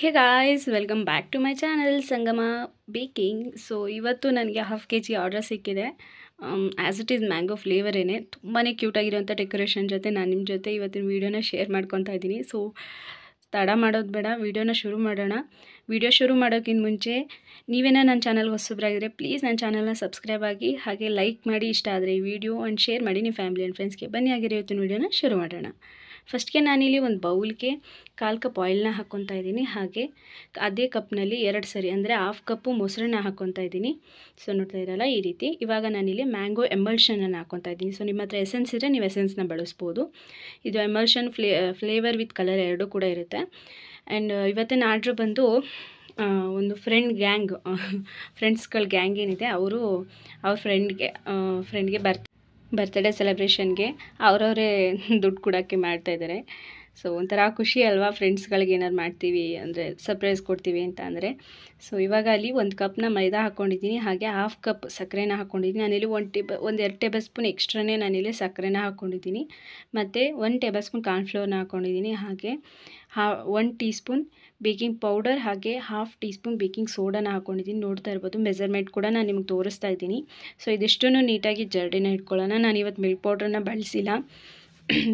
hey guys welcome back to my channel Sangama baking so ಇವತ್ತು ನನಗೆ half K G order ಸಿಕ್ಕಿದೆ as it is mango ಫ್ಲೇವರೇನೆ ತುಂಬಾ ಕ್ಯೂಟಾಗಿರೋಂಥ ಡೆಕೋರೇಷನ್ ಜೊತೆ ನಾನು ನಿಮ್ಮ ಜೊತೆ ಇವತ್ತಿನ ವೀಡಿಯೋನ ಶೇರ್ ಮಾಡ್ಕೊತಾ ಇದ್ದೀನಿ ಸೊ ತಡ ಮಾಡೋದು ಬೇಡ ವೀಡಿಯೋನ ಶುರು ಮಾಡೋಣ ವೀಡಿಯೋ ಶುರು ಮಾಡೋಕ್ಕಿಂತ ಮುಂಚೆ ನೀವೇನೋ ನನ್ನ ಚಾನಲ್ಗೆ ಹೊಸಬ್ರಾಗಿದ್ರೆ ಪ್ಲೀಸ್ ನನ್ನ ಚಾನಲ್ನ ಸಬ್ಸ್ಕ್ರೈಬ್ ಆಗಿ ಹಾಗೆ ಲೈಕ್ ಮಾಡಿ ಇಷ್ಟ ಆದರೆ ಈ ವಿಡಿಯೋ ಆ್ಯಂಡ್ ಶೇರ್ ಮಾಡಿ ನಿಮ್ಮ ಫ್ಯಾಮಿಲಿ ಆ್ಯಂಡ್ ಫ್ರೆಂಡ್ಸ್ಗೆ ಬನ್ನಿ ಆಗಿರೋ ಇವತ್ತಿನ ವೀಡಿಯೋನ ಶುರು ಮಾಡೋಣ ಫಸ್ಟ್ಗೆ ನಾನಿಲ್ಲಿ ಒಂದು ಬೌಲ್ಗೆ ಕಾಲು ಕಪ್ ಆಯಿಲ್ನ ಹಾಕೊತಾ ಇದ್ದೀನಿ ಹಾಗೆ ಅದೇ ಕಪ್ನಲ್ಲಿ ಎರಡು ಸರಿ ಅಂದರೆ ಹಾಫ್ ಕಪ್ಪು ಮೊಸರನ್ನ ಹಾಕೊತಾ ಇದ್ದೀನಿ ಸೊ ನೋಡ್ತಾ ಇರಲ್ಲ ಈ ರೀತಿ ಇವಾಗ ನಾನಿಲ್ಲಿ ಮ್ಯಾಂಗೋ ಎಮಲ್ಷನನ್ನು ಹಾಕೊತಾ ಇದ್ದೀನಿ ಸೊ ನಿಮ್ಮ ಹತ್ರ ಎಸೆನ್ಸ್ ಇದ್ದರೆ ನೀವು ಎಸೆನ್ಸ್ನ ಬಳಸ್ಬೋದು ಇದು ಎಮಲ್ಷನ್ ಫ್ಲೇ ಫ್ಲೇವರ್ ವಿತ್ ಕಲರ್ ಎರಡೂ ಕೂಡ ಇರುತ್ತೆ ಆ್ಯಂಡ್ ಇವತ್ತಿನ ಆರ್ಡ್ರ್ ಬಂದು ಒಂದು ಫ್ರೆಂಡ್ ಗ್ಯಾಂಗ್ ಫ್ರೆಂಡ್ಸ್ಗಳ ಗ್ಯಾಂಗ್ ಏನಿದೆ ಅವರು ಅವ್ರ ಫ್ರೆಂಡ್ಗೆ ಫ್ರೆಂಡ್ಗೆ ಬರ್ತಾರೆ ಬರ್ತ್ಡೇ ಸೆಲೆಬ್ರೇಷನ್ಗೆ ಅವರವರೇ ದುಡ್ಡು ಕೊಡೋಕ್ಕೆ ಮಾಡ್ತಾಯಿದ್ದಾರೆ ಸೊ ಒಂಥರ ಖುಷಿ ಅಲ್ವಾ ಫ್ರೆಂಡ್ಸ್ಗಳಿಗೆ ಏನಾರು ಮಾಡ್ತೀವಿ ಅಂದರೆ ಸರ್ಪ್ರೈಸ್ ಕೊಡ್ತೀವಿ ಅಂತ ಅಂದರೆ ಸೊ ಇವಾಗ ಅಲ್ಲಿ ಒಂದು ಕಪ್ನ ಮೈದಾ ಹಾಕ್ಕೊಂಡಿದ್ದೀನಿ ಹಾಗೆ ಹಾಫ್ ಕಪ್ ಸಕ್ಕರೆನ ಹಾಕ್ಕೊಂಡಿದ್ದೀನಿ ನಾನಿಲ್ಲಿ ಒಂದು ಟೇಬಲ್ ಒಂದು ಎರಡು ಟೇಬಲ್ ಸ್ಪೂನ್ ಎಕ್ಸ್ಟ್ರಾನೇ ನಾನಿಲ್ಲಿ ಸಕ್ಕರೆನ ಹಾಕ್ಕೊಂಡಿದ್ದೀನಿ ಮತ್ತು ಒನ್ ಟೇಬಲ್ ಸ್ಪೂನ್ ಕಾರ್ನ್ಫ್ಲೋರ್ನ ಹಾಕ್ಕೊಂಡಿದ್ದೀನಿ ಹಾಗೆ ಹಾ one teaspoon baking powder ಹಾಗೆ ಹಾಫ್ ಟೀ ಸ್ಪೂನ್ ಬೇಕಿಂಗ್ ಸೋಡಾನ ಹಾಕ್ಕೊಂಡಿದ್ದೀನಿ ನೋಡ್ತಾ ಇರ್ಬೋದು ಮೆಸರ್ಮೆಂಟ್ ಕೂಡ ನಾನು ನಿಮ್ಗೆ ತೋರಿಸ್ತಾ ಇದ್ದೀನಿ ಸೊ ಇದಿಷ್ಟು ನೀಟಾಗಿ ಜರ್ಡಿನ ಇಟ್ಕೊಳ್ಳೋಣ ನಾನು ಇವತ್ತು ಮಿಲ್ಕ್ ಪೌಡ್ರನ್ನ ಬಳಸಿಲ್ಲ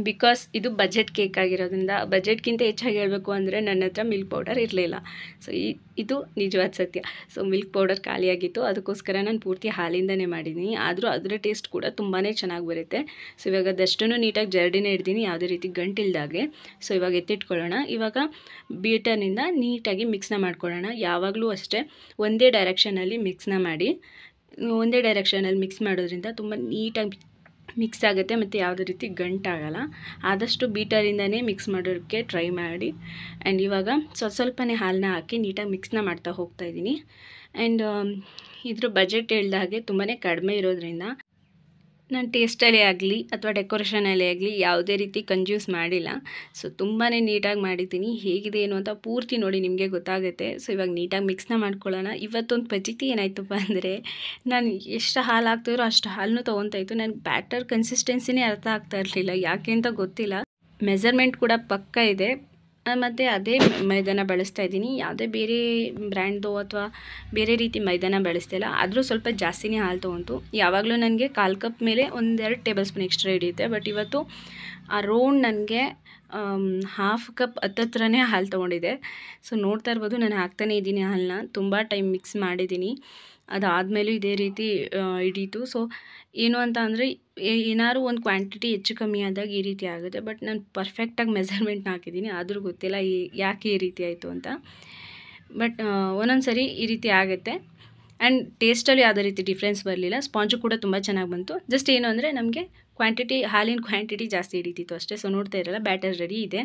ಬಿಕಾಸ್ ಇದು ಬಜೆಟ್ ಕೇಕ್ ಆಗಿರೋದ್ರಿಂದ ಬಜೆಟ್ಗಿಂತ ಹೆಚ್ಚಾಗಿ ಹೇಳಬೇಕು ಅಂದರೆ ನನ್ನ ಹತ್ರ ಮಿಲ್ಕ್ ಪೌಡರ್ ಇರಲಿಲ್ಲ ಸೊ ಈ ಇದು ನಿಜವಾದ ಸತ್ಯ ಸೊ ಮಿಲ್ಕ್ ಪೌಡರ್ ಖಾಲಿಯಾಗಿತ್ತು ಅದಕ್ಕೋಸ್ಕರ ನಾನು ಪೂರ್ತಿ ಹಾಲಿಂದನೇ ಮಾಡಿದ್ದೀನಿ ಆದರೂ ಅದರ ಟೇಸ್ಟ್ ಕೂಡ ತುಂಬಾ ಚೆನ್ನಾಗಿ ಬರುತ್ತೆ ಸೊ ಇವಾಗ ಅದಷ್ಟು ನೀಟಾಗಿ ಜರ್ಡಿನೇ ಇಡ್ತೀನಿ ಯಾವುದೇ ರೀತಿ ಗಂಟಿಲ್ದಾಗೆ ಸೊ ಇವಾಗ ಎತ್ತಿಟ್ಕೊಳ್ಳೋಣ ಇವಾಗ ಬೀಟರ್ನಿಂದ ನೀಟಾಗಿ ಮಿಕ್ಸ್ನ ಮಾಡ್ಕೊಳ್ಳೋಣ ಯಾವಾಗಲೂ ಅಷ್ಟೇ ಒಂದೇ ಡೈರೆಕ್ಷನಲ್ಲಿ ಮಿಕ್ಸ್ನ ಮಾಡಿ ಒಂದೇ ಡೈರೆಕ್ಷನಲ್ಲಿ ಮಿಕ್ಸ್ ಮಾಡೋದ್ರಿಂದ ತುಂಬ ನೀಟಾಗಿ ಮಿಕ್ಸ್ ಆಗುತ್ತೆ ಮತ್ತು ಯಾವುದೇ ರೀತಿ ಗಂಟಾಗಲ್ಲ ಆದಷ್ಟು ಬೀಟರಿಂದನೇ ಮಿಕ್ಸ್ ಮಾಡೋಕ್ಕೆ ಟ್ರೈ ಮಾಡಿ ಆ್ಯಂಡ್ ಇವಾಗ ಸ್ವಲ್ಪ ಸ್ವಲ್ಪನೇ ಹಾಲನ್ನ ಹಾಕಿ ನೀಟಾಗಿ ಮಿಕ್ಸ್ನ ಮಾಡ್ತಾ ಹೋಗ್ತಾ ಆ್ಯಂಡ್ um, ಇದ್ರ ಬಜೆಟ್ ಹೇಳ್ದ ಹಾಗೆ ತುಂಬಾ ಕಡಿಮೆ ಇರೋದ್ರಿಂದ ನಾನು ಟೇಸ್ಟಲ್ಲೇ ಆಗಲಿ ಅಥವಾ ಡೆಕೋರೇಷನಲ್ಲೇ ಆಗಲಿ ಯಾವುದೇ ರೀತಿ ಕನ್ಜ್ಯೂಸ್ ಮಾಡಿಲ್ಲ ಸೊ ತುಂಬಾ ನೀಟಾಗಿ ಮಾಡಿದ್ದೀನಿ ಹೇಗಿದೆ ಏನು ಅಂತ ಪೂರ್ತಿ ನೋಡಿ ನಿಮಗೆ ಗೊತ್ತಾಗುತ್ತೆ ಸೊ ಇವಾಗ ನೀಟಾಗಿ ಮಿಕ್ಸ್ನ ಮಾಡ್ಕೊಳ್ಳೋಣ ಇವತ್ತೊಂದು ಪಚಿತಿ ಏನಾಯ್ತಪ್ಪ ಅಂದರೆ ನಾನು ಎಷ್ಟು ಹಾಲು ಹಾಕ್ತಿದ್ರು ಅಷ್ಟು ಹಾಲು ತೊಗೊತಾ ಇತ್ತು ನನಗೆ ಬ್ಯಾಟರ್ ಕನ್ಸಿಸ್ಟೆನ್ಸಿನೇ ಅರ್ಥ ಆಗ್ತಾ ಇರಲಿಲ್ಲ ಯಾಕೆ ಅಂತ ಗೊತ್ತಿಲ್ಲ ಮೆಸರ್ಮೆಂಟ್ ಕೂಡ ಪಕ್ಕ ಇದೆ ಮತ್ತು ಅದೇ ಮೈದಾನ ಬಳಸ್ತಾ ಇದ್ದೀನಿ ಯಾವುದೇ ಬೇರೆ ಬ್ರ್ಯಾಂಡ್ದು ಅಥವಾ ಬೇರೆ ರೀತಿ ಮೈದಾನ ಬಳಸ್ತಾ ಇಲ್ಲ ಆದರೂ ಸ್ವಲ್ಪ ಜಾಸ್ತಿನೇ ಹಾಲು ತೊಗೊಂತು ಯಾವಾಗಲೂ ನನಗೆ ಕಾಲು ಕಪ್ ಮೇಲೆ ಒಂದೆರಡು ಟೇಬಲ್ ಸ್ಪೂನ್ ಎಕ್ಸ್ಟ್ರಾ ಹಿಡಿಯುತ್ತೆ ಬಟ್ ಇವತ್ತು ಆ ಅರೌಂಡ್ ನನಗೆ ಹಾಫ್ ಕಪ್ ಹತ್ತತ್ರನೇ ಹಾಲು ತೊಗೊಂಡಿದೆ ಸೊ ನೋಡ್ತಾ ಇರ್ಬೋದು ನಾನು ಹಾಕ್ತಾನೇ ಇದ್ದೀನಿ ಹಾಲನ್ನ ತುಂಬ ಟೈಮ್ ಮಿಕ್ಸ್ ಮಾಡಿದ್ದೀನಿ ಅದಾದಮೇಲೂ ಇದೇ ರೀತಿ ಹಿಡೀತು ಸೊ ಏನು ಅಂತ ಅಂದರೆ ಏನಾದ್ರು ಒಂದು ಕ್ವಾಂಟಿಟಿ ಹೆಚ್ಚು ಕಮ್ಮಿ ಆದಾಗ ಈ ರೀತಿ ಆಗುತ್ತೆ ಬಟ್ ನಾನು ಪರ್ಫೆಕ್ಟಾಗಿ ಮೆಸರ್ಮೆಂಟ್ನ ಹಾಕಿದ್ದೀನಿ ಆದರೂ ಗೊತ್ತಿಲ್ಲ ಈ ಯಾಕೆ ಈ ರೀತಿ ಆಯಿತು ಅಂತ ಬಟ್ ಒಂದೊಂದು ಸರಿ ಈ ರೀತಿ ಆಗುತ್ತೆ ಆ್ಯಂಡ್ ಟೇಸ್ಟಲ್ಲಿ ಯಾವುದೇ ರೀತಿ ಡಿಫ್ರೆನ್ಸ್ ಬರಲಿಲ್ಲ ಸ್ಪಾಂಜು ಕೂಡ ತುಂಬ ಚೆನ್ನಾಗಿ ಬಂತು ಜಸ್ಟ್ ಏನು ಅಂದರೆ ನಮಗೆ ಕ್ವಾಂಟಿಟಿ ಹಾಲಿನ ಕ್ವಾಂಟಿಟಿ ಜಾಸ್ತಿ ಹಿಡಿತಿತ್ತು ಅಷ್ಟೇ ಸೊ ನೋಡ್ತಾ ಇರಲ್ಲ ಬ್ಯಾಟರ್ ರೆಡಿ ಇದೆ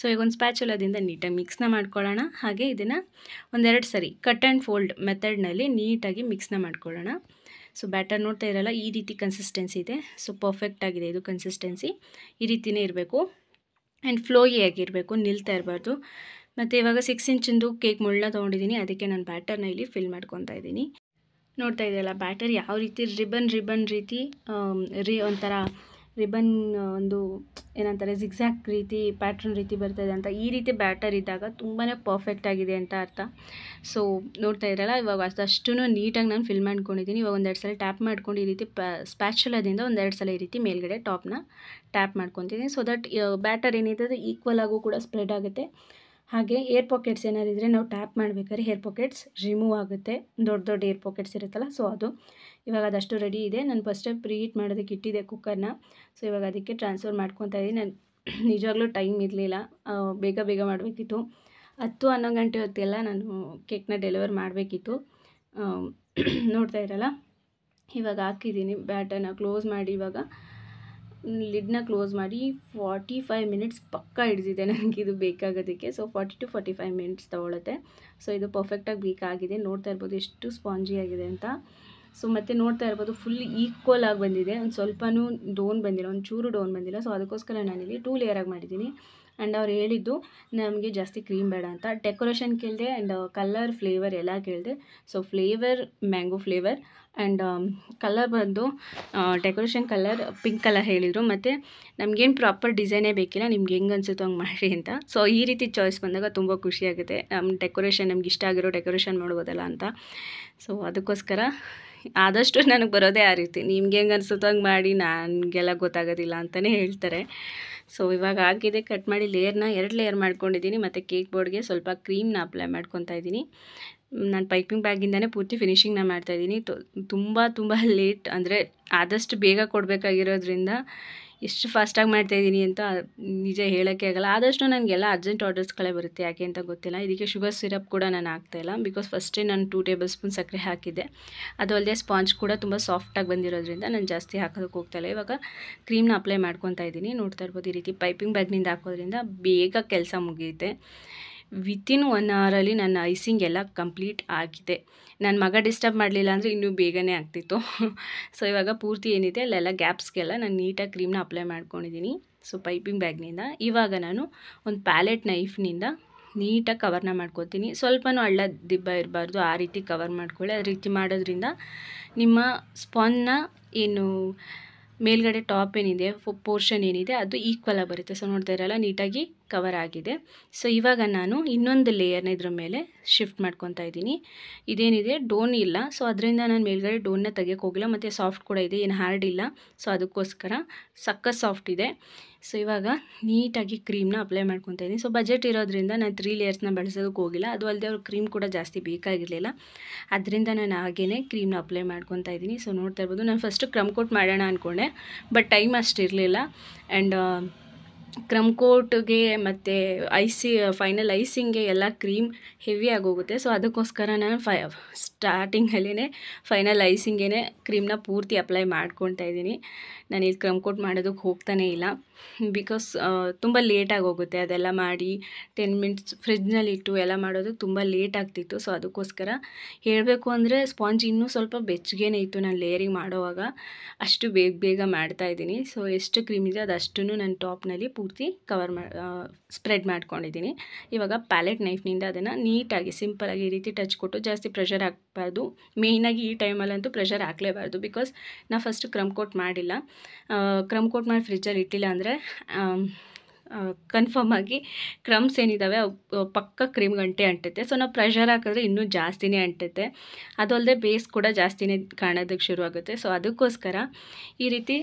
ಸೊ ಈಗ ಒಂದು ಸ್ಪ್ಯಾಚುಲಾದಿಂದ ನೀಟಾಗಿ ಮಿಕ್ಸ್ನ ಮಾಡ್ಕೊಳ್ಳೋಣ ಹಾಗೆ ಇದನ್ನು ಒಂದೆರಡು ಸರಿ ಕಟ್ ಆ್ಯಂಡ್ ಫೋಲ್ಡ್ ಮೆಥಡ್ನಲ್ಲಿ ನೀಟಾಗಿ ಮಿಕ್ಸ್ನ ಮಾಡ್ಕೊಳ್ಳೋಣ ಸೊ ಬ್ಯಾಟರ್ ನೋಡ್ತಾ ಇರಲ್ಲ ಈ ರೀತಿ ಕನ್ಸಿಸ್ಟೆನ್ಸಿ ಇದೆ ಸೊ ಪರ್ಫೆಕ್ಟ್ ಆಗಿದೆ ಇದು ಕನ್ಸಿಸ್ಟೆನ್ಸಿ ಈ ರೀತಿಯೇ ಇರಬೇಕು ಆ್ಯಂಡ್ ಫ್ಲೋಯಿ ಆಗಿರಬೇಕು ನಿಲ್ತಾ ಇರಬಾರ್ದು ಮತ್ತು ಇವಾಗ ಸಿಕ್ಸ್ ಇಂಚಿಂದು ಕೇಕ್ ಮುಳ್ಳ ತೊಗೊಂಡಿದ್ದೀನಿ ಅದಕ್ಕೆ ನಾನು ಬ್ಯಾಟರ್ನ ಇಲ್ಲಿ ಫಿಲ್ ಮಾಡ್ಕೊತಾ ಇದ್ದೀನಿ ನೋಡ್ತಾ ಇದೆಯಲ್ಲ ಬ್ಯಾಟರ್ ಯಾವ ರೀತಿ ರಿಬನ್ ರಿಬನ್ ರೀತಿ ರಿ ಒಂಥರ ರಿಬನ್ ಒಂದು ಏನಂತಾರೆ ಜಿಗ್ಸಾಕ್ ರೀತಿ ಪ್ಯಾಟ್ರನ್ ರೀತಿ ಇದೆ ಅಂತ ಈ ರೀತಿ ಬ್ಯಾಟರ್ ಇದ್ದಾಗ ತುಂಬಾ ಪರ್ಫೆಕ್ಟ್ ಆಗಿದೆ ಅಂತ ಅರ್ಥ ಸೊ ನೋಡ್ತಾ ಇದ್ರಲ್ಲ ಇವಾಗ ಅದಷ್ಟು ನೀಟಾಗಿ ನಾನು ಫಿಲ್ ಮಾಡ್ಕೊಂಡಿದ್ದೀನಿ ಇವಾಗ ಒಂದೆರಡು ಸಲ ಟ್ಯಾಪ್ ಮಾಡ್ಕೊಂಡು ಈ ರೀತಿ ಪ್ಯಾ ಸ್ಪ್ಯಾಚುಲಾದಿಂದ ಒಂದೆರಡು ಸಲ ಈ ರೀತಿ ಮೇಲ್ಗಡೆ ಟಾಪ್ನ ಟ್ಯಾಪ್ ಮಾಡ್ಕೊತೀನಿ ಸೊ ದಟ್ ಬ್ಯಾಟರ್ ಏನಿದೆ ಅದು ಈಕ್ವಲ್ ಆಗೂ ಕೂಡ ಸ್ಪ್ರೆಡ್ ಆಗುತ್ತೆ ಹಾಗೆ ಏರ್ ಪಾಕೆಟ್ಸ್ ಏನಾದ್ರು ಇದ್ದರೆ ನಾವು ಟ್ಯಾಪ್ ಮಾಡಬೇಕಾದ್ರೆ ಏರ್ ಪಾಕೆಟ್ಸ್ ರಿಮೂವ್ ಆಗುತ್ತೆ ದೊಡ್ಡ ದೊಡ್ಡ ಏರ್ ಪಾಕೆಟ್ಸ್ ಇರುತ್ತಲ್ಲ ಸೊ ಅದು ಇವಾಗ ಅದಷ್ಟು ರೆಡಿ ಇದೆ ನಾನು ಫಸ್ಟ್ ಪ್ರೀ ಹೀಟ್ ಮಾಡೋದಕ್ಕೆ ಇಟ್ಟಿದೆ ಕುಕ್ಕರ್ನ ಸೊ ಇವಾಗ ಅದಕ್ಕೆ ಟ್ರಾನ್ಸ್ಫರ್ ಮಾಡ್ಕೊತಾ ಇದ್ದೀನಿ ನಾನು ನಿಜವಾಗ್ಲೂ ಟೈಮ್ ಇರಲಿಲ್ಲ ಬೇಗ ಬೇಗ ಮಾಡಬೇಕಿತ್ತು ಹತ್ತು ಹನ್ನೊಂದು ಗಂಟೆ ಹೊತ್ತೆಲ್ಲ ನಾನು ಕೇಕ್ನ ಡೆಲಿವರ್ ಮಾಡಬೇಕಿತ್ತು ನೋಡ್ತಾ ಇರಲ್ಲ ಇವಾಗ ಹಾಕಿದ್ದೀನಿ ಬ್ಯಾಟನ್ನು ಕ್ಲೋಸ್ ಮಾಡಿ ಇವಾಗ ಲಿಡ್ನ ಕ್ಲೋಸ್ ಮಾಡಿ ಫಾರ್ಟಿ ಫೈವ್ ಮಿನಿಟ್ಸ್ ಪಕ್ಕ ಹಿಡಿದಿದೆ ನನಗೆ ಇದು ಬೇಕಾಗೋದಕ್ಕೆ so forty to forty five minutes ತೊಗೊಳುತ್ತೆ ಸೊ ಇದು ಪರ್ಫೆಕ್ಟಾಗಿ ಬೇಕಾಗಿದೆ ನೋಡ್ತಾ ಇರ್ಬೋದು ಎಷ್ಟು ಸ್ಪಾಂಜಿ ಆಗಿದೆ ಅಂತ ಸೊ ಮತ್ತು ನೋಡ್ತಾ ಇರ್ಬೋದು ಫುಲ್ ಈಕ್ವಲ್ ಆಗಿ ಬಂದಿದೆ ಒಂದು ಸ್ವಲ್ಪನೂ ಡೋನ್ ಬಂದಿಲ್ಲ ಒಂದು ಚೂರು ಡೋನ್ ಬಂದಿಲ್ಲ ಸೊ ಅದಕ್ಕೋಸ್ಕರ ನಾನಿಲ್ಲಿ ಟೂ ಲೇಯರಾಗಿ ಮಾಡಿದ್ದೀನಿ ಆ್ಯಂಡ್ ಅವ್ರು ಹೇಳಿದ್ದು ನಮಗೆ ಜಾಸ್ತಿ ಕ್ರೀಮ್ ಬೇಡ ಅಂತ ಡೆಕೋರೇಷನ್ ಕೇಳಿದೆ ಆ್ಯಂಡ್ ಕಲರ್ ಫ್ಲೇವರ್ ಎಲ್ಲ ಕೇಳಿದೆ so flavour mango flavour and colour ಬಂದು ಡೆಕೋರೇಷನ್ ಕಲರ್ ಪಿಂಕ್ ಕಲರ್ ಹೇಳಿದರು ಮತ್ತು ನಮಗೇನು ಪ್ರಾಪರ್ ಡಿಸೈನೇ ಬೇಕಿಲ್ಲ ನಿಮ್ಗೆ ಹೆಂಗೆ ಅನಿಸುತ್ತೋ ಹಂಗೆ ಮಾಡಿ ಅಂತ ಸೊ ಈ ರೀತಿ ಚಾಯ್ಸ್ ಬಂದಾಗ ತುಂಬ ಖುಷಿಯಾಗುತ್ತೆ ನಮ್ಮ ಡೆಕೋರೇಷನ್ ನಮ್ಗೆ ಇಷ್ಟ ಆಗಿರೋ ಡೆಕೋರೇಷನ್ ಮಾಡ್ಬೋದಲ್ಲ ಅಂತ ಸೊ ಅದಕ್ಕೋಸ್ಕರ ಆದಷ್ಟು ನನಗೆ ಬರೋದೇ ಆ ರೀತಿ ನಿಮ್ಗೆ ಹೆಂಗೆ ಅನಿಸುತ್ತೋ ಹಂಗೆ ಮಾಡಿ ನನಗೆಲ್ಲ ಗೊತ್ತಾಗೋದಿಲ್ಲ ಅಂತಲೇ ಹೇಳ್ತಾರೆ ಸೊ ಇವಾಗ ಆಗಿದೆ ಕಟ್ ಮಾಡಿ ಲೇಯರ್ನ ಎರಡು ಲೇಯರ್ ಮಾಡ್ಕೊಂಡಿದ್ದೀನಿ ಮತ್ತು ಕೇಕ್ ಬೋರ್ಡ್ಗೆ ಸ್ವಲ್ಪ ಕ್ರೀಮ್ನ ಅಪ್ಲೈ ಮಾಡ್ಕೊತಾ ಇದ್ದೀನಿ ನಾನು ಪೈಪಿಂಗ್ ಬ್ಯಾಗಿಂದನೇ ಪೂರ್ತಿ ಫಿನಿಷಿಂಗ್ನ ಮಾಡ್ತಾಯಿದ್ದೀನಿ ತುಂಬ ತುಂಬ ಲೇಟ್ ಅಂದರೆ ಆದಷ್ಟು ಬೇಗ ಕೊಡಬೇಕಾಗಿರೋದ್ರಿಂದ ಎಷ್ಟು ಫಾಸ್ಟಾಗಿ ಮಾಡ್ತಾಯಿದ್ದೀನಿ ಅಂತ ನಿಜ ಹೇಳೋಕ್ಕೆ ಆಗೋಲ್ಲ ಆದಷ್ಟು ನನಗೆಲ್ಲ ಅರ್ಜೆಂಟ್ ಆರ್ಡರ್ಸ್ಗಳೇ ಬರುತ್ತೆ ಯಾಕೆ ಅಂತ ಗೊತ್ತಿಲ್ಲ ಇದಕ್ಕೆ ಶುಗರ್ ಸಿರಪ್ ಕೂಡ ನಾನು ಹಾಕ್ತಾಯಿಲ್ಲ ಬಿಕಾಸ್ ಫಸ್ಟೇ ನಾನು ಟೂ ಟೇಬಲ್ ಸ್ಪೂನ್ ಸಕ್ಕರೆ ಹಾಕಿದ್ದೆ ಅದು ಅಲ್ಲದೆ ಸ್ಪಾಂಜ್ ಕೂಡ ತುಂಬ ಸಾಫ್ಟಾಗಿ ಬಂದಿರೋದ್ರಿಂದ ನಾನು ಜಾಸ್ತಿ ಹಾಕೋದಕ್ಕೆ ಹೋಗ್ತಾಯಿಲ್ಲ ಇವಾಗ ಕ್ರೀಮ್ನ ಅಪ್ಲೈ ಮಾಡ್ಕೊತಾ ಇದ್ದೀನಿ ನೋಡ್ತಾ ಇರ್ಬೋದು ಈ ರೀತಿ ಪೈಪಿಂಗ್ ಬ್ಯಾಗ್ನಿಂದ ಹಾಕೋದ್ರಿಂದ ಬೇಗ ಕೆಲಸ ಮುಗಿಯುತ್ತೆ ವಿತಿನ್ ಒನ್ ಅವರಲ್ಲಿ ನನ್ನ ಐಸಿಂಗ್ ಎಲ್ಲ ಕಂಪ್ಲೀಟ್ ಆಗಿದೆ ನನ್ನ ಮಗ ಡಿಸ್ಟರ್ಬ್ ಮಾಡಲಿಲ್ಲ ಅಂದರೆ ಇನ್ನೂ ಬೇಗನೆ ಆಗ್ತಿತ್ತು ಸೊ ಇವಾಗ ಪೂರ್ತಿ ಏನಿದೆ ಅಲ್ಲೆಲ್ಲ ಗ್ಯಾಪ್ಸ್ಗೆಲ್ಲ ನಾನು ನೀಟಾಗಿ ಕ್ರೀಮ್ನ ಅಪ್ಲೈ ಮಾಡ್ಕೊಂಡಿದ್ದೀನಿ ಸೊ ಪೈಪಿಂಗ್ ಬ್ಯಾಗ್ನಿಂದ ಇವಾಗ ನಾನು ಒಂದು ಪ್ಯಾಲೆಟ್ ನೈಫ್ನಿಂದ ನೀಟಾಗಿ ಕವರ್ನ ಮಾಡ್ಕೋತೀನಿ ಸ್ವಲ್ಪನೂ ಹಳ್ಳ ದಿಬ್ಬ ಇರಬಾರ್ದು ಆ ರೀತಿ ಕವರ್ ಮಾಡ್ಕೊಳ್ಳಿ ಅದೇ ರೀತಿ ಮಾಡೋದ್ರಿಂದ ನಿಮ್ಮ ಸ್ಪಾನ್ನ ಏನು ಮೇಲ್ಗಡೆ ಟಾಪ್ ಏನಿದೆ ಪೋರ್ಷನ್ ಏನಿದೆ ಅದು ಈಕ್ವಲಾಗಿ ಬರುತ್ತೆ ಸೊ ನೋಡ್ತಾ ಇರಲ್ಲ ನೀಟಾಗಿ ಕವರ್ ಆಗಿದೆ ಸೊ ಇವಾಗ ನಾನು ಇನ್ನೊಂದು ಲೇಯರ್ನ ಇದ್ರ ಮೇಲೆ ಶಿಫ್ಟ್ ಮಾಡ್ಕೊತಾ ಇದ್ದೀನಿ ಇದೇನಿದೆ ಡೋನ್ ಇಲ್ಲ ಸೊ ಅದರಿಂದ ನಾನು ಮೇಲ್ಗಡೆ ಡೋನ್ನ ತೆಗಿಯೋಕೆ ಹೋಗಿಲ್ಲ ಮತ್ತು ಸಾಫ್ಟ್ ಕೂಡ ಇದೆ ಏನು ಹಾರ್ಡ್ ಇಲ್ಲ ಸೊ ಅದಕ್ಕೋಸ್ಕರ ಸಕ್ಕ ಸಾಫ್ಟ್ ಇದೆ ಸೊ ಇವಾಗ ನೀಟಾಗಿ ಕ್ರೀಮ್ನ ಅಪ್ಲೈ ಮಾಡ್ಕೊತಾ ಇದ್ದೀನಿ ಸೊ ಬಜೆಟ್ ಇರೋದ್ರಿಂದ ನಾನು ತ್ರೀ ಲೇಯರ್ಸ್ನ ಬಳಸೋದಕ್ಕೆ ಹೋಗಿಲ್ಲ ಅದು ಅಲ್ಲದೆ ಅವ್ರ ಕ್ರೀಮ್ ಕೂಡ ಜಾಸ್ತಿ ಬೇಕಾಗಿರಲಿಲ್ಲ ಅದರಿಂದ ನಾನು ಹಾಗೇ ಕ್ರೀಮ್ನ ಅಪ್ಲೈ ಮಾಡ್ಕೊತಾ ಇದ್ದೀನಿ ಸೊ ನೋಡ್ತಾ ಇರ್ಬೋದು ನಾನು ಫಸ್ಟು ಕ್ರಮ್ ಕೋಟ್ ಮಾಡೋಣ ಅಂದ್ಕೊಂಡೆ ಬಟ್ ಟೈಮ್ ಅಷ್ಟಿರಲಿಲ್ಲ ಆ್ಯಂಡ್ ಕ್ರಮ್ಕೋಟ್ಗೆ ಮತ್ತು ಐಸಿ ಫೈನಲ್ ಐಸಿಂಗ್ಗೆ ಎಲ್ಲ ಕ್ರೀಮ್ ಹೆವಿ ಆಗೋಗುತ್ತೆ ಸೊ ಅದಕ್ಕೋಸ್ಕರ ನಾನು ಫೈ ಸ್ಟಾರ್ಟಿಂಗಲ್ಲೇ ಫೈನಲ್ ಐಸಿಂಗೇ ಕ್ರೀಮ್ನ ಪೂರ್ತಿ ಅಪ್ಲೈ ಮಾಡ್ಕೊಳ್ತಾ ಇದ್ದೀನಿ ನಾನು ಕ್ರಮ್ ಕ್ರಮ್ಕೋಟ್ ಮಾಡೋದಕ್ಕೆ ಹೋಗ್ತಾನೇ ಇಲ್ಲ ಬಿಕಾಸ್ ತುಂಬ ಲೇಟಾಗಿ ಹೋಗುತ್ತೆ ಅದೆಲ್ಲ ಮಾಡಿ ಟೆನ್ ಮಿನಿಟ್ಸ್ ಫ್ರಿಜ್ನಲ್ಲಿ ಇಟ್ಟು ಎಲ್ಲ ಮಾಡೋದಕ್ಕೆ ತುಂಬ ಲೇಟ್ ಆಗ್ತಿತ್ತು ಸೊ ಅದಕ್ಕೋಸ್ಕರ ಹೇಳಬೇಕು ಅಂದರೆ ಸ್ಪಾಂಜ್ ಇನ್ನೂ ಸ್ವಲ್ಪ ಬೆಚ್ಚಗೇನೇ ಇತ್ತು ನಾನು ಲೇಯರಿಂಗ್ ಮಾಡೋವಾಗ ಅಷ್ಟು ಬೇಗ ಬೇಗ ಮಾಡ್ತಾಯಿದ್ದೀನಿ ಸೊ ಎಷ್ಟು ಕ್ರೀಮ್ ಇದೆ ಅದಷ್ಟು ನಾನು ಟಾಪ್ನಲ್ಲಿ ಪೂ ಪೂರ್ತಿ ಕವರ್ ಮಾ ಸ್ಪ್ರೆಡ್ ಮಾಡ್ಕೊಂಡಿದ್ದೀನಿ ಇವಾಗ ಪ್ಯಾಲೆಟ್ ನೈಫ್ನಿಂದ ಅದನ್ನು ನೀಟಾಗಿ ಸಿಂಪಲಾಗಿ ಈ ರೀತಿ ಟಚ್ ಕೊಟ್ಟು ಜಾಸ್ತಿ ಪ್ರೆಷರ್ ಹಾಕಬಾರ್ದು ಮೇಯ್ನಾಗಿ ಈ ಟೈಮಲ್ಲಂತೂ ಪ್ರೆಷರ್ ಹಾಕಲೇಬಾರ್ದು ಬಿಕಾಸ್ ನಾ ಫಸ್ಟ್ ಕ್ರಮ್ ಕೋಟ್ ಮಾಡಿಲ್ಲ ಕ್ರಮ್ ಕೋಟ್ ಮಾಡಿ ಫ್ರಿಜ್ಜಲ್ಲಿ ಇಟ್ಟಿಲ್ಲ ಅಂದರೆ ಕನ್ಫರ್ಮ್ ಆಗಿ ಕ್ರಮ್ಸ್ ಏನಿದ್ದಾವೆ ಪಕ್ಕ ಕ್ರೀಮ್ ಗಂಟೆ ಅಂಟುತ್ತೆ ಸೊ ನಾವು ಪ್ರೆಷರ್ ಹಾಕಿದ್ರೆ ಇನ್ನೂ ಜಾಸ್ತಿನೇ ಅಂಟುತ್ತೆ ಅದಲ್ಲದೆ ಬೇಸ್ ಕೂಡ ಜಾಸ್ತಿನೇ ಕಾಣೋದಕ್ಕೆ ಶುರುವಾಗುತ್ತೆ ಸೊ ಅದಕ್ಕೋಸ್ಕರ ಈ ರೀತಿ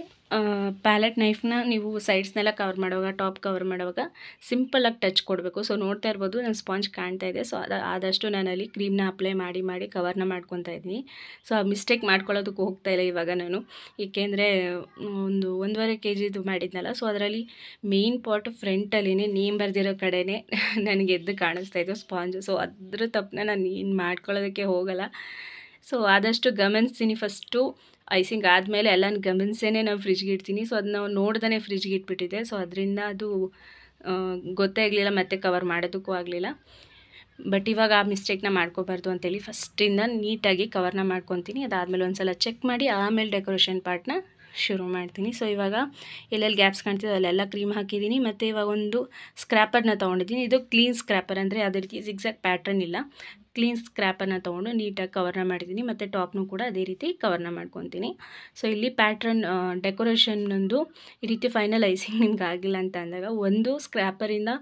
ಪ್ಯಾಲೆಟ್ ನೈಫ್ನ ನೀವು ಸೈಡ್ಸ್ನೆಲ್ಲ ಕವರ್ ಮಾಡುವಾಗ ಟಾಪ್ ಕವರ್ ಮಾಡುವಾಗ ಸಿಂಪಲಾಗಿ ಟಚ್ ಕೊಡಬೇಕು ಸೊ ನೋಡ್ತಾ ಇರ್ಬೋದು ನನ್ನ ಸ್ಪಾಂಜ್ ಕಾಣ್ತಾ ಇದೆ ಸೊ ಅದು ಆದಷ್ಟು ನಾನು ಅಲ್ಲಿ ಕ್ರೀಮ್ನ ಅಪ್ಲೈ ಮಾಡಿ ಮಾಡಿ ಕವರ್ನ ಮಾಡ್ಕೊತಾ ಇದ್ದೀನಿ ಸೊ ಆ ಮಿಸ್ಟೇಕ್ ಮಾಡ್ಕೊಳ್ಳೋದಕ್ಕೆ ಹೋಗ್ತಾ ಇಲ್ಲ ಇವಾಗ ನಾನು ಏಕೆಂದರೆ ಒಂದು ಒಂದೂವರೆ ಕೆ ಜಿದು ಮಾಡಿದ್ನಲ್ಲ ಸೊ ಅದರಲ್ಲಿ ಮೇಯ್ನ್ ಪಾರ್ಟ್ ಫ್ರಂಟಲ್ಲಿನೇ ನೇಮ್ ಬರೆದಿರೋ ಕಡೆನೇ ನನಗೆ ಎದ್ದು ಕಾಣಿಸ್ತಾ ಇತ್ತು ಸ್ಪಾಂಜ್ ಸೊ ಅದ್ರ ತಪ್ಪನ್ನ ನಾನು ಏನು ಮಾಡ್ಕೊಳ್ಳೋದಕ್ಕೆ ಹೋಗಲ್ಲ ಸೊ ಆದಷ್ಟು ಗಮನಿಸ್ತೀನಿ ಫಸ್ಟು ಐಸಿಂಗ್ ಆದಮೇಲೆ ಎಲ್ಲನೂ ಗಮನಿಸೇ ನಾನು ಫ್ರಿಜ್ಗೆ ಇಡ್ತೀನಿ ಸೊ ಅದನ್ನ ನೋಡ್ದೇ ಫ್ರಿಜ್ಗೆ ಇಟ್ಬಿಟ್ಟಿದ್ದೆ ಸೊ ಅದರಿಂದ ಅದು ಗೊತ್ತೇ ಆಗಲಿಲ್ಲ ಮತ್ತೆ ಕವರ್ ಮಾಡೋದಕ್ಕೂ ಆಗಲಿಲ್ಲ ಬಟ್ ಇವಾಗ ಆ ಮಿಸ್ಟೇಕ್ನ ಮಾಡ್ಕೋಬಾರ್ದು ಅಂತೇಳಿ ಫಸ್ಟಿಂದ ನೀಟಾಗಿ ಕವರ್ನ ಮಾಡ್ಕೊತೀನಿ ಅದಾದಮೇಲೆ ಒಂದು ಸಲ ಚೆಕ್ ಮಾಡಿ ಆಮೇಲೆ ಡೆಕೋರೇಷನ್ ಪಾರ್ಟ್ನ ಶುರು ಮಾಡ್ತೀನಿ ಸೊ ಇವಾಗ ಎಲ್ಲೆಲ್ಲಿ ಗ್ಯಾಪ್ಸ್ ಕಾಣ್ತಿದೆ ಅಲ್ಲೆಲ್ಲ ಕ್ರೀಮ್ ಹಾಕಿದ್ದೀನಿ ಮತ್ತು ಇವಾಗ ಒಂದು ಸ್ಕ್ರ್ಯಾಪರ್ನ ತೊಗೊಂಡಿದ್ದೀನಿ ಇದು ಕ್ಲೀನ್ ಸ್ಕ್ರ್ಯಾಪರ್ ಅಂದರೆ ಅದೇ ರೀತಿ ಎಕ್ಸಾಕ್ಟ್ ಪ್ಯಾಟ್ರನ್ ಇಲ್ಲ ಕ್ಲೀನ್ ಸ್ಕ್ರ್ಯಾಪನ್ನು ತೊಗೊಂಡು ನೀಟಾಗಿ ಕವರ್ನ ಮಾಡಿದ್ದೀನಿ ಮತ್ತು ಟಾಪ್ನು ಕೂಡ ಅದೇ ರೀತಿ ಕವರ್ನ ಮಾಡ್ಕೊತೀನಿ ಸೊ ಇಲ್ಲಿ ಪ್ಯಾಟ್ರನ್ ಡೆಕೋರೇಷನ್ನೊಂದು ಈ ರೀತಿ ಫೈನಲೈಸಿಂಗ್ ನಿಮ್ಗೆ ಆಗಿಲ್ಲ ಅಂತ ಅಂದಾಗ ಒಂದು ಸ್ಕ್ರ್ಯಾಪರಿಂದ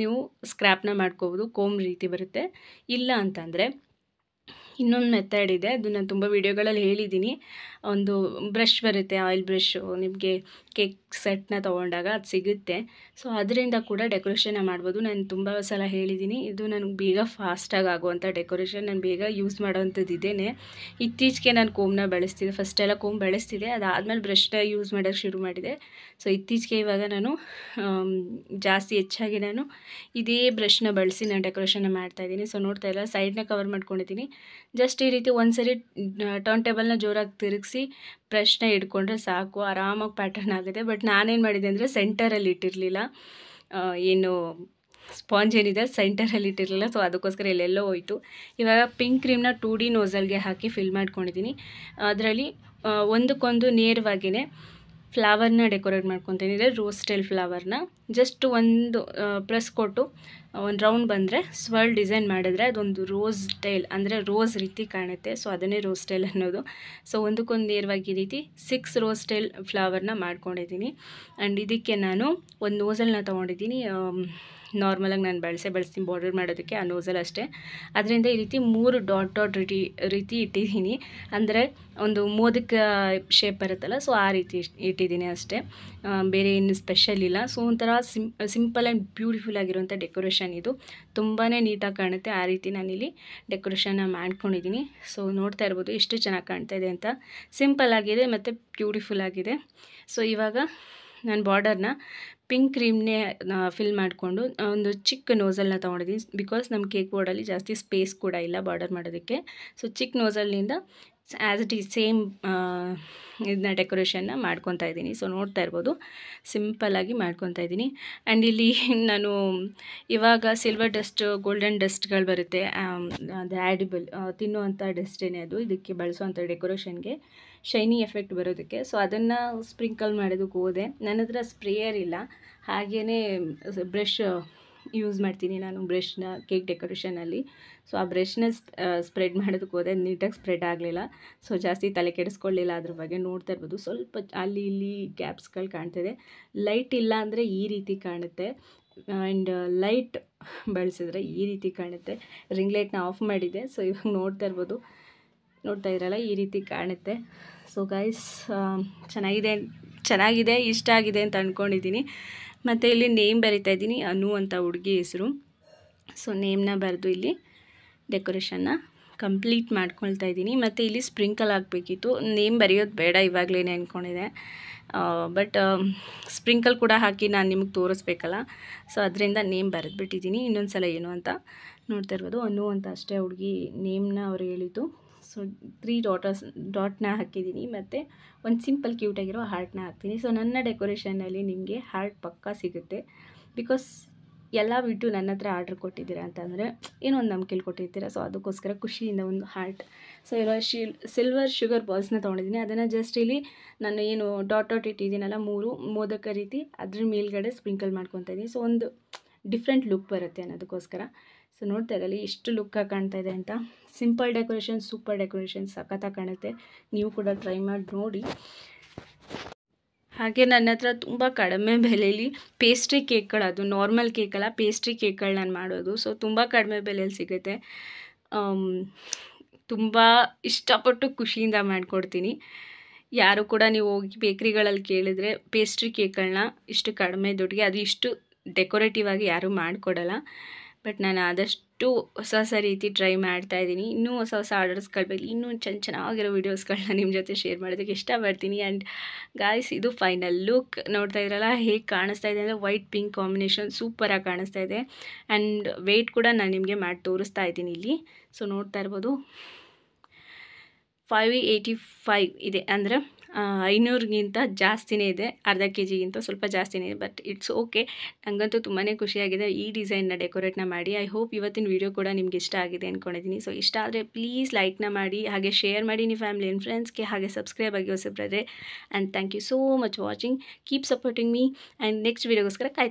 ನೀವು ಸ್ಕ್ರ್ಯಾಪ್ನ ಮಾಡ್ಕೋಬೋದು ಕೋಮ್ ರೀತಿ ಬರುತ್ತೆ ಇಲ್ಲ ಅಂತಂದರೆ ಇನ್ನೊಂದು ಮೆಥಡ್ ಇದೆ ಅದು ನಾನು ತುಂಬ ವೀಡಿಯೋಗಳಲ್ಲಿ ಹೇಳಿದ್ದೀನಿ ಒಂದು ಬ್ರಷ್ ಬರುತ್ತೆ ಆಯಿಲ್ ಬ್ರಷ್ಷು ನಿಮಗೆ ಕೇಕ್ ಸೆಟ್ನ ತೊಗೊಂಡಾಗ ಅದು ಸಿಗುತ್ತೆ ಸೊ ಅದರಿಂದ ಕೂಡ ಡೆಕೋರೇಷನ್ನ ಮಾಡ್ಬೋದು ನಾನು ತುಂಬ ಸಲ ಹೇಳಿದ್ದೀನಿ ಇದು ನನಗೆ ಬೇಗ ಫಾಸ್ಟಾಗಿ ಆಗುವಂಥ ಡೆಕೋರೇಷನ್ ನಾನು ಬೇಗ ಯೂಸ್ ಮಾಡೋವಂಥದ್ದು ಇದೇನೆ ಇತ್ತೀಚೆಗೆ ನಾನು ಕೋಮ್ನ ಬಳಸ್ತಿದ್ದೆ ಫಸ್ಟೆಲ್ಲ ಕೋಮ್ ಬಳಸ್ತಿದ್ದೆ ಅದಾದಮೇಲೆ ಬ್ರಷ್ನ ಯೂಸ್ ಮಾಡೋಕ್ಕೆ ಶುರು ಮಾಡಿದೆ ಸೊ ಇತ್ತೀಚೆಗೆ ಇವಾಗ ನಾನು ಜಾಸ್ತಿ ಹೆಚ್ಚಾಗಿ ನಾನು ಇದೇ ಬ್ರಷ್ನ ಬಳಸಿ ನಾನು ಡೆಕೋರೇಷನ್ನ ಮಾಡ್ತಾಯಿದ್ದೀನಿ ಸೊ ನೋಡ್ತಾ ಇಲ್ಲ ಸೈಡ್ನ ಕವರ್ ಮಾಡ್ಕೊಂಡಿದ್ದೀನಿ ಜಸ್ಟ್ ಈ ರೀತಿ ಒಂದು ಸರಿ ಟರ್ನ್ ಟೇಬಲ್ನ ಜೋರಾಗಿ ತಿರುಗಿಸಿ ಪ್ರಶ್ನೆ ಇಟ್ಕೊಂಡ್ರೆ ಸಾಕು ಆರಾಮಾಗಿ ಪ್ಯಾಟರ್ನ್ ಆಗುತ್ತೆ ಬಟ್ ನಾನೇನು ಮಾಡಿದೆ ಅಂದರೆ ಸೆಂಟರಲ್ಲಿ ಇಟ್ಟಿರಲಿಲ್ಲ ಏನು ಸ್ಪಾಂಜ್ ಏನಿದೆ ಸೆಂಟರಲ್ಲಿ ಇಟ್ಟಿರಲಿಲ್ಲ ಸೊ ಅದಕ್ಕೋಸ್ಕರ ಎಲ್ಲೆಲ್ಲೋ ಹೋಯಿತು ಇವಾಗ ಪಿಂಕ್ ಕ್ರೀಮ್ನ ಟು ಡಿ ನೋಸಲ್ಗೆ ಹಾಕಿ ಫಿಲ್ ಮಾಡ್ಕೊಂಡಿದ್ದೀನಿ ಅದರಲ್ಲಿ ಒಂದಕ್ಕೊಂದು ನೇರವಾಗಿಯೇ ಫ್ಲವರ್ನ ಡೆಕೋರೇಟ್ ಮಾಡ್ಕೊತೀನಿ ರೋಸ್ ಸ್ಟೈಲ್ ಫ್ಲವರ್ನ ಜಸ್ಟ್ ಒಂದು ಪ್ರೆಸ್ ಕೊಟ್ಟು ಒಂದು ರೌಂಡ್ ಬಂದರೆ ಸ್ವರ್ಲ್ ಡಿಸೈನ್ ಮಾಡಿದ್ರೆ ಅದೊಂದು ರೋಸ್ ಸ್ಟೈಲ್ ಅಂದರೆ ರೋಸ್ ರೀತಿ ಕಾಣುತ್ತೆ ಸೊ ಅದನ್ನೇ ರೋಸ್ ಸ್ಟೈಲ್ ಅನ್ನೋದು ಸೊ ಒಂದಕ್ಕೊಂದು ನೇರವಾಗಿ ಈ ರೀತಿ ಸಿಕ್ಸ್ ರೋಸ್ ಸ್ಟೈಲ್ ಫ್ಲವರ್ನ ಮಾಡ್ಕೊಂಡಿದ್ದೀನಿ ಆ್ಯಂಡ್ ಇದಕ್ಕೆ ನಾನು ಒಂದು ನೋಸಲ್ನ ತೊಗೊಂಡಿದ್ದೀನಿ ನಾರ್ಮಲಾಗಿ ನಾನು ಬಳಸೇ ಬಳಸ್ತೀನಿ ಬಾರ್ಡರ್ ಮಾಡೋದಕ್ಕೆ ಆ ನೋಸಲ್ಲಿ ಅಷ್ಟೇ ಅದರಿಂದ ಈ ರೀತಿ ಮೂರು ಡಾಟ್ ಡಾಟ್ ರೀತಿ ರೀತಿ ಇಟ್ಟಿದ್ದೀನಿ ಅಂದರೆ ಒಂದು ಮೋದಕ ಶೇಪ್ ಇರುತ್ತಲ್ಲ ಸೊ ಆ ರೀತಿ ಇಟ್ಟಿದ್ದೀನಿ ಅಷ್ಟೇ ಬೇರೆ ಏನು ಸ್ಪೆಷಲ್ ಇಲ್ಲ ಸೊ ಒಂಥರ ಸಿಂ ಸಿಂಪಲ್ ಆ್ಯಂಡ್ ಬ್ಯೂಟಿಫುಲ್ ಆಗಿರುವಂಥ ಡೆಕೋರೇಷನ್ ಇದು ತುಂಬಾ ನೀಟಾಗಿ ಕಾಣುತ್ತೆ ಆ ರೀತಿ ನಾನಿಲ್ಲಿ ಡೆಕೋರೇಷನ್ನ ಮಾಡ್ಕೊಂಡಿದ್ದೀನಿ ಸೊ ನೋಡ್ತಾ ಇರ್ಬೋದು ಎಷ್ಟು ಚೆನ್ನಾಗಿ ಕಾಣ್ತಾ ಇದೆ ಅಂತ ಸಿಂಪಲ್ ಆಗಿದೆ ಮತ್ತು ಬ್ಯೂಟಿಫುಲ್ ಆಗಿದೆ ಸೊ ಇವಾಗ ನಾನು ಬಾರ್ಡರ್ನ ಪಿಂಕ್ ಕ್ರೀಮ್ನೇ ಫಿಲ್ ಮಾಡಿಕೊಂಡು ಒಂದು ಚಿಕ್ಕ ನೋಸಲ್ನ ತೊಗೊಂಡಿದ್ದೀನಿ ಬಿಕಾಸ್ ನಮ್ಮ ಕೇಕ್ ಬೋರ್ಡಲ್ಲಿ ಜಾಸ್ತಿ ಸ್ಪೇಸ್ ಕೂಡ ಇಲ್ಲ ಬಾರ್ಡರ್ ಮಾಡೋದಕ್ಕೆ ಸೊ ಚಿಕ್ಕ ನೋಸಲ್ನಿಂದ ಆ್ಯಸ್ ಇಟ್ ಈಸ್ ಸೇಮ್ ಇದನ್ನ ಡೆಕೋರೇಷನ್ನ ಮಾಡ್ಕೊತಾ ಇದ್ದೀನಿ ಸೊ ನೋಡ್ತಾ ಇರ್ಬೋದು ಸಿಂಪಲ್ಲಾಗಿ ಮಾಡ್ಕೊತಾ ಇದ್ದೀನಿ ಆ್ಯಂಡ್ ಇಲ್ಲಿ ನಾನು ಇವಾಗ ಸಿಲ್ವರ್ ಡಸ್ಟ್ ಗೋಲ್ಡನ್ ಡಸ್ಟ್ಗಳು ಬರುತ್ತೆ ಅದು ಆ್ಯಡಿಬಲ್ ತಿನ್ನುವಂಥ ಡಸ್ಟೇನೆ ಅದು ಇದಕ್ಕೆ ಬಳಸುವಂಥ ಡೆಕೋರೇಷನ್ಗೆ ಶೈನಿ ಎಫೆಕ್ಟ್ ಬರೋದಕ್ಕೆ ಸೊ ಅದನ್ನು ಸ್ಪ್ರಿಂಕಲ್ ಮಾಡೋದಕ್ಕೆ ಹೋದೆ ನನ್ನ ಹತ್ರ ಸ್ಪ್ರೇಯರ್ ಇಲ್ಲ ಹಾಗೆಯೇ ಬ್ರಷ್ ಯೂಸ್ ಮಾಡ್ತೀನಿ ನಾನು ಬ್ರಷ್ನ ಕೇಕ್ ಡೆಕೋರೇಷನಲ್ಲಿ ಸೊ ಆ ಬ್ರಷ್ನ ಸ್ಪ್ರೆಡ್ ಮಾಡೋದಕ್ಕೆ ಹೋದೆ ನೀಟಾಗಿ ಸ್ಪ್ರೆಡ್ ಆಗಲಿಲ್ಲ ಸೊ ಜಾಸ್ತಿ ತಲೆ ಕೆಡಿಸ್ಕೊಳ್ಳಿಲ್ಲ ಅದ್ರ ಬಗ್ಗೆ ನೋಡ್ತಾ ಇರ್ಬೋದು ಸ್ವಲ್ಪ ಅಲ್ಲಿ ಇಲ್ಲಿ ಗ್ಯಾಪ್ಸ್ಗಳು ಕಾಣ್ತಿದೆ ಲೈಟ್ ಇಲ್ಲ ಅಂದರೆ ಈ ರೀತಿ ಕಾಣುತ್ತೆ ಆ್ಯಂಡ್ ಲೈಟ್ ಬಳಸಿದ್ರೆ ಈ ರೀತಿ ಕಾಣುತ್ತೆ ರಿಂಗ್ ಲೈಟ್ನ ಆಫ್ ಮಾಡಿದೆ ಸೊ ಇವಾಗ ನೋಡ್ತಾ ಇರ್ಬೋದು ನೋಡ್ತಾ ಇರಲ್ಲ ಈ ರೀತಿ ಕಾಣುತ್ತೆ ಸೊ ಗೈಸ್ ಚೆನ್ನಾಗಿದೆ ಚೆನ್ನಾಗಿದೆ ಇಷ್ಟ ಆಗಿದೆ ಅಂತ ಅಂದ್ಕೊಂಡಿದ್ದೀನಿ ಮತ್ತು ಇಲ್ಲಿ ನೇಮ್ ಬರಿತಾ ಇದ್ದೀನಿ ಅನು ಅಂತ ಹುಡುಗಿ ಹೆಸರು ಸೊ ನೇಮ್ನ ಬರೆದು ಇಲ್ಲಿ ಡೆಕೋರೇಷನ್ನ ಕಂಪ್ಲೀಟ್ ಮಾಡ್ಕೊಳ್ತಾ ಇದ್ದೀನಿ ಮತ್ತು ಇಲ್ಲಿ ಸ್ಪ್ರಿಂಕಲ್ ಹಾಕಬೇಕಿತ್ತು ನೇಮ್ ಬರೆಯೋದು ಬೇಡ ಇವಾಗಲೇ ಅಂದ್ಕೊಂಡಿದೆ ಬಟ್ ಸ್ಪ್ರಿಂಕಲ್ ಕೂಡ ಹಾಕಿ ನಾನು ನಿಮಗೆ ತೋರಿಸ್ಬೇಕಲ್ಲ ಸೊ ಅದರಿಂದ ನೇಮ್ ಬರೆದ್ಬಿಟ್ಟಿದ್ದೀನಿ ಇನ್ನೊಂದು ಸಲ ಏನು ಅಂತ ನೋಡ್ತಾ ಇರ್ಬೋದು ಅನು ಅಂತ ಅಷ್ಟೇ ಹುಡುಗಿ ನೇಮ್ನ ಅವ್ರು ಹೇಳಿದ್ದು ಸೊ ತ್ರೀ ಡಾಟರ್ಸ್ ಡಾಟ್ನ ಹಾಕಿದ್ದೀನಿ ಮತ್ತು ಒಂದು ಸಿಂಪಲ್ ಕ್ಯೂಟಾಗಿರೋ ಹಾರ್ಟ್ನ ಹಾಕ್ತೀನಿ ಸೊ ನನ್ನ ಡೆಕೋರೇಷನಲ್ಲಿ ನಿಮಗೆ ಹಾರ್ಟ್ ಪಕ್ಕಾ ಸಿಗುತ್ತೆ ಬಿಕಾಸ್ ಎಲ್ಲ ಬಿಟ್ಟು ನನ್ನ ಹತ್ರ ಆರ್ಡ್ರ್ ಕೊಟ್ಟಿದ್ದೀರಾ ಅಂತಂದರೆ ಏನೋ ಒಂದು ನಂಬಿಕೆಲಿ ಕೊಟ್ಟಿರ್ತೀರ ಸೊ ಅದಕ್ಕೋಸ್ಕರ ಖುಷಿಯಿಂದ ಒಂದು ಹಾರ್ಟ್ ಸೊ ಇರೋ ಶಿಲ್ ಸಿಲ್ವರ್ ಶುಗರ್ ಬಾಲ್ಸ್ನ ತೊಗೊಂಡಿದ್ದೀನಿ ಅದನ್ನು ಜಸ್ಟ್ ಇಲ್ಲಿ ನಾನು ಏನು ಡಾಟ್ ಡಾಟ್ ಇಟ್ಟಿದ್ದೀನಲ್ಲ ಮೂರು ಮೋದಕ ರೀತಿ ಅದ್ರ ಮೇಲ್ಗಡೆ ಸ್ಪ್ರಿಂಕಲ್ ಮಾಡ್ಕೊತಾ ಇದ್ದೀನಿ ಸೊ ಒಂದು ಡಿಫ್ರೆಂಟ್ ಲುಕ್ ಬರುತ್ತೆ ಅನ್ನೋದಕ್ಕೋಸ್ಕರ ಸೊ ನೋಡ್ತಾ ಇದ್ದಲ್ಲಿ ಎಷ್ಟು ಲುಕ್ಕಾಗಿ ಕಾಣ್ತಾ ಇದೆ ಅಂತ ಸಿಂಪಲ್ ಡೆಕೋರೇಷನ್ ಸೂಪರ್ ಡೆಕೋರೇಷನ್ ಸಖತ್ತಾಗಿ ಕಾಣುತ್ತೆ ನೀವು ಕೂಡ ಟ್ರೈ ಮಾಡಿ ನೋಡಿ ಹಾಗೆ ನನ್ನ ಹತ್ರ ತುಂಬ ಕಡಿಮೆ ಬೆಲೆಯಲ್ಲಿ ಪೇಸ್ಟ್ರಿ ಅದು ನಾರ್ಮಲ್ ಕೇಕಲ್ಲ ಪೇಸ್ಟ್ರಿ ಕೇಕ್ಗಳು ನಾನು ಮಾಡೋದು ಸೊ ತುಂಬ ಕಡಿಮೆ ಬೆಲೆಯಲ್ಲಿ ಸಿಗುತ್ತೆ ತುಂಬ ಇಷ್ಟಪಟ್ಟು ಖುಷಿಯಿಂದ ಮಾಡಿಕೊಡ್ತೀನಿ ಯಾರು ಕೂಡ ನೀವು ಹೋಗಿ ಬೇಕ್ರಿಗಳಲ್ಲಿ ಕೇಳಿದರೆ ಪೇಸ್ಟ್ರಿ ಕೇಕ್ಗಳನ್ನ ಇಷ್ಟು ಕಡಿಮೆ ದುಡ್ಡಿಗೆ ಅದು ಇಷ್ಟು ಡೆಕೋರೇಟಿವ್ ಆಗಿ ಯಾರೂ ಮಾಡಿಕೊಡಲ್ಲ ಬಟ್ ನಾನು ಆದಷ್ಟು ಹೊಸ ಹೊಸ ರೀತಿ ಟ್ರೈ ಮಾಡ್ತಾ ಇದ್ದೀನಿ ಇನ್ನೂ ಹೊಸ ಹೊಸ ಆರ್ಡರ್ಸ್ಗಳು ಬೇಕು ಇನ್ನೂ ಚೆನ್ನ ಚೆನ್ನಾಗಿರೋ ವೀಡಿಯೋಸ್ಗಳನ್ನ ನಿಮ್ಮ ಜೊತೆ ಶೇರ್ ಮಾಡೋದಕ್ಕೆ ಇಷ್ಟಪಡ್ತೀನಿ ಆ್ಯಂಡ್ ಗಾಯ್ಸ್ ಇದು ಫೈನಲ್ ಲುಕ್ ನೋಡ್ತಾ ಇದ್ರಲ್ಲ ಹೇಗೆ ಕಾಣಿಸ್ತಾ ಇದೆ ಅಂದರೆ ವೈಟ್ ಪಿಂಕ್ ಕಾಂಬಿನೇಷನ್ ಸೂಪರಾಗಿ ಕಾಣಿಸ್ತಾ ಇದೆ ಆ್ಯಂಡ್ ವೆಯ್ಟ್ ಕೂಡ ನಾನು ನಿಮಗೆ ಮಾಡಿ ತೋರಿಸ್ತಾ ಇದ್ದೀನಿ ಇಲ್ಲಿ ಸೊ ನೋಡ್ತಾ ಇರ್ಬೋದು ಫೈವ್ ಏಯ್ಟಿ ಫೈವ್ ಇದೆ ಅಂದರೆ ಐನೂರಿಗಿಂತ ಜಾಸ್ತಿನೇ ಇದೆ ಅರ್ಧ ಕೆ ಜಿಗಿಂತ ಸ್ವಲ್ಪ ಜಾಸ್ತಿನೇ ಇದೆ ಬಟ್ ಇಟ್ಸ್ ಓಕೆ ನನಗಂತೂ ತುಂಬಾ ಖುಷಿಯಾಗಿದೆ ಈ ಡಿಸೈನ್ನ ಡೆಕೋರೇಟ್ನ ಮಾಡಿ ಐ ಹೋಪ್ ಇವತ್ತಿನ ವೀಡಿಯೋ ಕೂಡ ನಿಮ್ಗೆ ಇಷ್ಟ ಆಗಿದೆ ಅಂದ್ಕೊಂಡಿದ್ದೀನಿ ಸೊ ಇಷ್ಟ ಆದರೆ ಪ್ಲೀಸ್ ಲೈಕ್ನ ಮಾಡಿ ಹಾಗೆ ಶೇರ್ ಮಾಡಿ ನಿಮ್ಮ ಫ್ಯಾಮಿಲಿ ಆ್ಯಂಡ್ ಫ್ರೆಂಡ್ಸ್ಗೆ ಹಾಗೆ ಸಬ್ಸ್ಕ್ರೈಬ್ ಆಗಿ ಹೊಸಬ್ರೆ and thank you so much watching keep supporting me and next ವೀಡಿಯೋಗೋಸ್ಕರ ಕಾಯ್ತು